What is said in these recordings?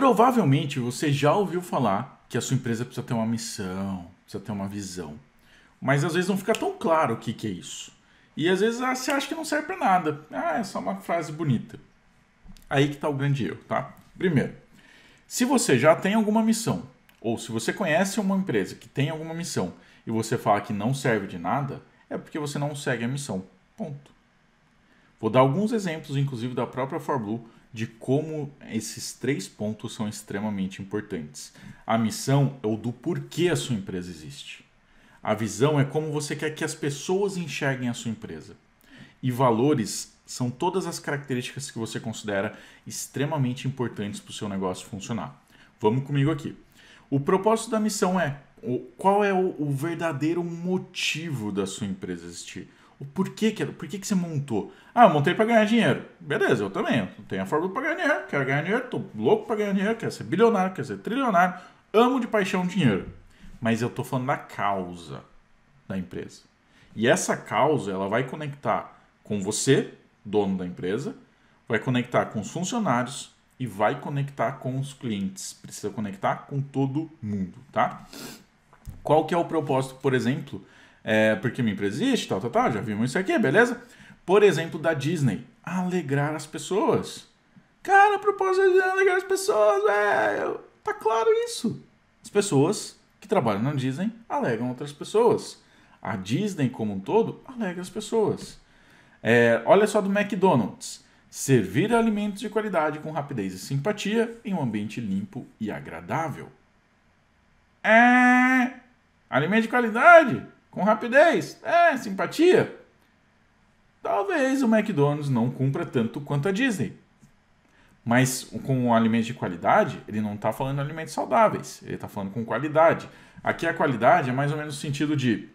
Provavelmente você já ouviu falar que a sua empresa precisa ter uma missão, precisa ter uma visão. Mas às vezes não fica tão claro o que, que é isso. E às vezes ah, você acha que não serve para nada. Ah, é só uma frase bonita. Aí que está o grande erro, tá? Primeiro, se você já tem alguma missão, ou se você conhece uma empresa que tem alguma missão e você fala que não serve de nada, é porque você não segue a missão. Ponto. Vou dar alguns exemplos, inclusive da própria ForBlue, de como esses três pontos são extremamente importantes. A missão é o do porquê a sua empresa existe. A visão é como você quer que as pessoas enxerguem a sua empresa. E valores são todas as características que você considera extremamente importantes para o seu negócio funcionar. Vamos comigo aqui. O propósito da missão é qual é o verdadeiro motivo da sua empresa existir o porquê que, porquê que você montou? Ah, eu montei para ganhar dinheiro. Beleza, eu também. Eu tenho a fórmula para ganhar dinheiro, quero ganhar dinheiro, tô louco para ganhar dinheiro, quero ser bilionário, quero ser trilionário, amo de paixão dinheiro. Mas eu tô falando da causa da empresa. E essa causa, ela vai conectar com você, dono da empresa, vai conectar com os funcionários e vai conectar com os clientes. Precisa conectar com todo mundo, tá? Qual que é o propósito, por exemplo, é, porque minha empresa existe, tal, tal, tal, já vimos isso aqui, beleza? Por exemplo, da Disney, alegrar as pessoas. Cara, a propósito de alegrar as pessoas, velho, é, tá claro isso. As pessoas que trabalham na Disney alegam outras pessoas. A Disney como um todo alegra as pessoas. É, olha só do McDonald's. Servir alimentos de qualidade com rapidez e simpatia em um ambiente limpo e agradável. É... Alimento de qualidade? Com rapidez? É, simpatia? Talvez o McDonald's não cumpra tanto quanto a Disney. Mas com um alimento de qualidade, ele não está falando de alimentos saudáveis, ele está falando com qualidade. Aqui a qualidade é mais ou menos no sentido de: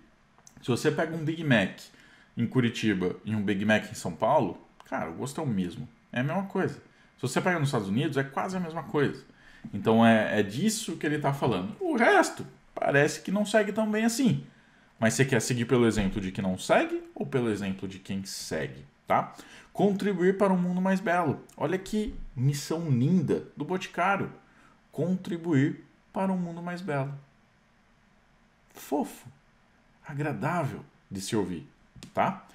se você pega um Big Mac em Curitiba e um Big Mac em São Paulo, cara, o gosto é o mesmo. É a mesma coisa. Se você pega nos Estados Unidos, é quase a mesma coisa. Então é, é disso que ele está falando. O resto parece que não segue tão bem assim. Mas você quer seguir pelo exemplo de quem não segue ou pelo exemplo de quem segue, tá? Contribuir para um mundo mais belo. Olha que missão linda do Boticário. Contribuir para um mundo mais belo. Fofo, agradável de se ouvir, tá?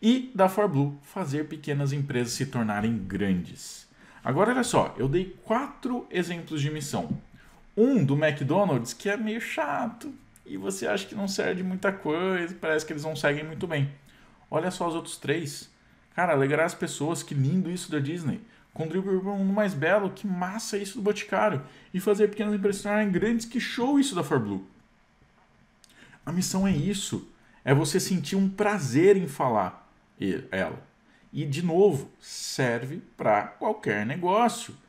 E da ForBlue, fazer pequenas empresas se tornarem grandes. Agora olha só, eu dei quatro exemplos de missão. Um do McDonald's que é meio chato, e você acha que não serve de muita coisa, parece que eles não seguem muito bem. Olha só os outros três. Cara, alegrar as pessoas, que lindo isso da Disney. Contribuir para um mundo mais belo, que massa isso do Boticário. E fazer pequenas impressionar em grandes, que show isso da Blue. A missão é isso. É você sentir um prazer em falar ela. E, de novo, serve para qualquer negócio.